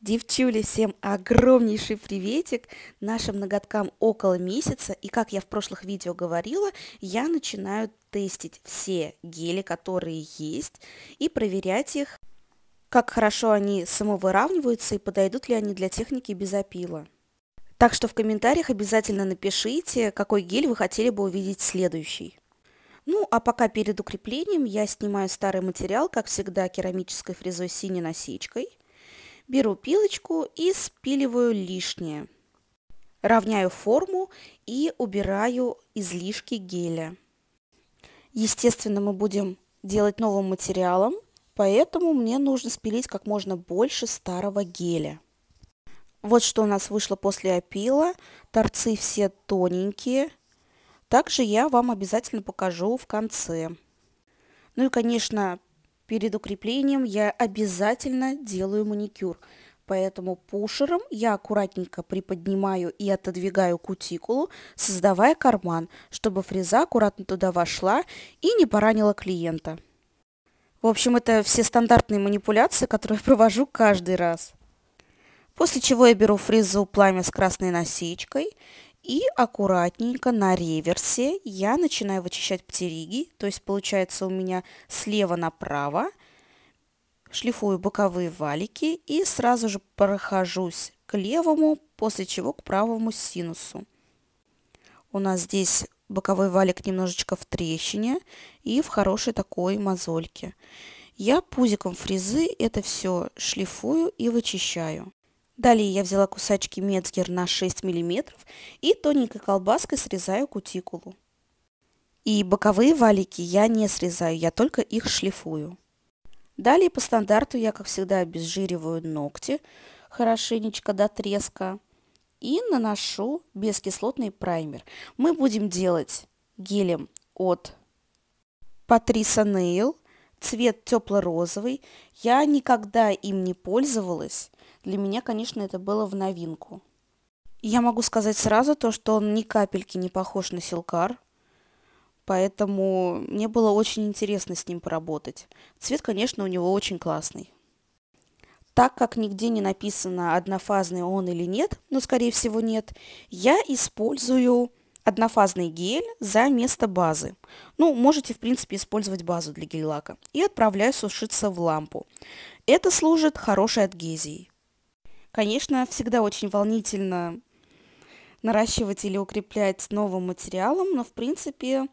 Девчули, всем огромнейший приветик! Нашим ноготкам около месяца, и как я в прошлых видео говорила, я начинаю тестить все гели, которые есть, и проверять их, как хорошо они самовыравниваются и подойдут ли они для техники без опила. Так что в комментариях обязательно напишите, какой гель вы хотели бы увидеть следующий. Ну, а пока перед укреплением я снимаю старый материал, как всегда, керамической фрезой синей насечкой – Беру пилочку и спиливаю лишнее. Равняю форму и убираю излишки геля. Естественно, мы будем делать новым материалом, поэтому мне нужно спилить как можно больше старого геля. Вот что у нас вышло после опила. Торцы все тоненькие. Также я вам обязательно покажу в конце. Ну и, конечно, Перед укреплением я обязательно делаю маникюр, поэтому пушером я аккуратненько приподнимаю и отодвигаю кутикулу, создавая карман, чтобы фреза аккуратно туда вошла и не поранила клиента. В общем, это все стандартные манипуляции, которые я провожу каждый раз. После чего я беру фрезу пламя с красной насечкой и аккуратненько на реверсе я начинаю вычищать птериги, то есть получается у меня слева направо, шлифую боковые валики и сразу же прохожусь к левому, после чего к правому синусу. У нас здесь боковой валик немножечко в трещине и в хорошей такой мозольке. Я пузиком фрезы это все шлифую и вычищаю. Далее я взяла кусачки Мецгер на 6 мм и тоненькой колбаской срезаю кутикулу. И боковые валики я не срезаю, я только их шлифую. Далее по стандарту я, как всегда, обезжириваю ногти хорошенечко до треска и наношу бескислотный праймер. Мы будем делать гелем от Patricia Nail, цвет тепло-розовый. Я никогда им не пользовалась, для меня, конечно, это было в новинку. Я могу сказать сразу то, что он ни капельки не похож на Силкар, поэтому мне было очень интересно с ним поработать. Цвет, конечно, у него очень классный. Так как нигде не написано, однофазный он или нет, но, скорее всего, нет, я использую однофазный гель за место базы. Ну, можете, в принципе, использовать базу для гель-лака. И отправляю сушиться в лампу. Это служит хорошей адгезией. Конечно, всегда очень волнительно наращивать или укреплять новым материалом, но в принципе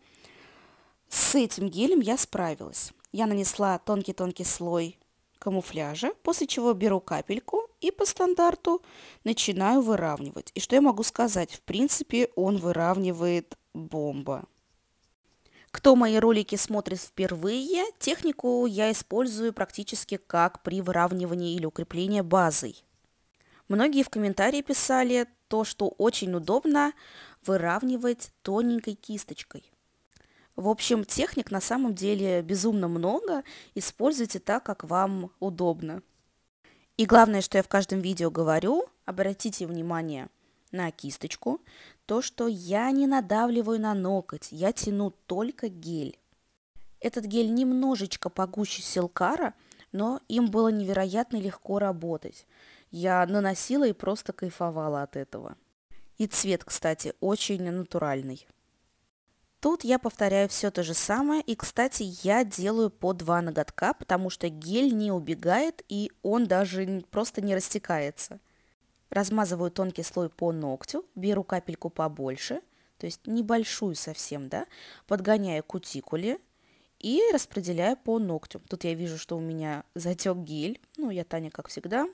с этим гелем я справилась. Я нанесла тонкий-тонкий слой камуфляжа, после чего беру капельку и по стандарту начинаю выравнивать. И что я могу сказать? В принципе, он выравнивает бомба. Кто мои ролики смотрит впервые, технику я использую практически как при выравнивании или укреплении базой. Многие в комментарии писали то, что очень удобно выравнивать тоненькой кисточкой. В общем, техник на самом деле безумно много, используйте так, как вам удобно. И главное, что я в каждом видео говорю, обратите внимание на кисточку, то, что я не надавливаю на ноготь, я тяну только гель. Этот гель немножечко погуще силкара – но им было невероятно легко работать. Я наносила и просто кайфовала от этого. И цвет, кстати, очень натуральный. Тут я повторяю все то же самое, и, кстати, я делаю по два ноготка, потому что гель не убегает, и он даже просто не растекается. Размазываю тонкий слой по ногтю, беру капельку побольше, то есть небольшую совсем, да, подгоняю кутикуле, и распределяю по ногтю. Тут я вижу, что у меня затек гель, ну, я Таня, как всегда.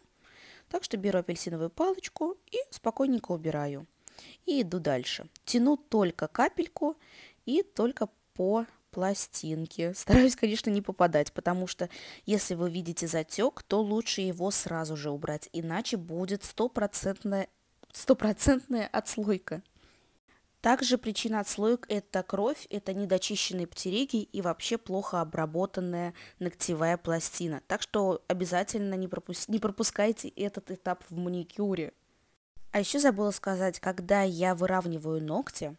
Так что беру апельсиновую палочку и спокойненько убираю. И иду дальше. Тяну только капельку и только по пластинке. Стараюсь, конечно, не попадать, потому что если вы видите затек, то лучше его сразу же убрать, иначе будет стопроцентная стопроцентная отслойка. Также причина отслоек – это кровь, это недочищенные птериги и вообще плохо обработанная ногтевая пластина. Так что обязательно не, пропус- не пропускайте этот этап в маникюре. А еще забыла сказать, когда я выравниваю ногти,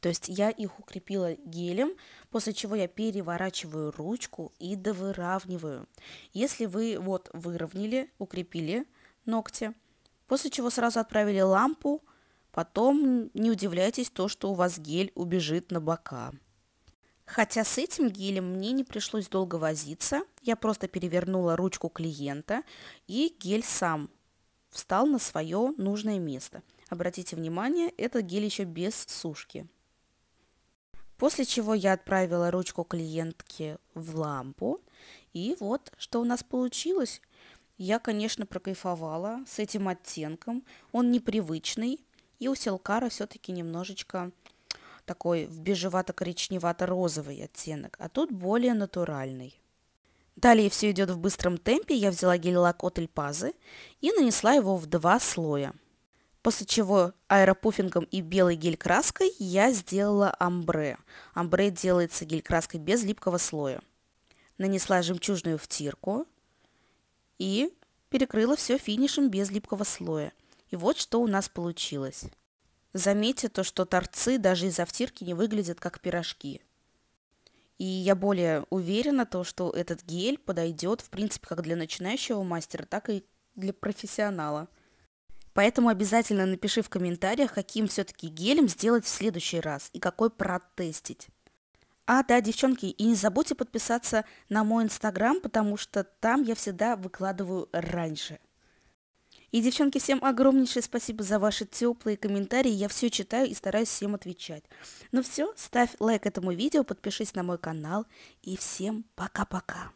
то есть я их укрепила гелем, после чего я переворачиваю ручку и довыравниваю. Если вы вот выровняли, укрепили ногти, после чего сразу отправили лампу – Потом не удивляйтесь то, что у вас гель убежит на бока. Хотя с этим гелем мне не пришлось долго возиться, я просто перевернула ручку клиента, и гель сам встал на свое нужное место. Обратите внимание, этот гель еще без сушки. После чего я отправила ручку клиентки в лампу, и вот что у нас получилось. Я, конечно, прокайфовала с этим оттенком. Он непривычный, и у селкара все-таки немножечко такой в бежевато-коричневато-розовый оттенок, а тут более натуральный. Далее все идет в быстром темпе. Я взяла гель-лак от Эльпазы и нанесла его в два слоя. После чего аэропуффингом и белой гель-краской я сделала амбре. Амбре делается гель-краской без липкого слоя. Нанесла жемчужную втирку и перекрыла все финишем без липкого слоя – и вот что у нас получилось. Заметьте то, что торцы даже из автирки не выглядят как пирожки. И я более уверена, то, что этот гель подойдет, в принципе, как для начинающего мастера, так и для профессионала. Поэтому обязательно напиши в комментариях, каким все-таки гелем сделать в следующий раз и какой протестить. А, да, девчонки, и не забудьте подписаться на мой инстаграм, потому что там я всегда выкладываю раньше. И, девчонки, всем огромнейшее спасибо за ваши теплые комментарии. Я все читаю и стараюсь всем отвечать. Ну все, ставь лайк этому видео, подпишись на мой канал. И всем пока-пока.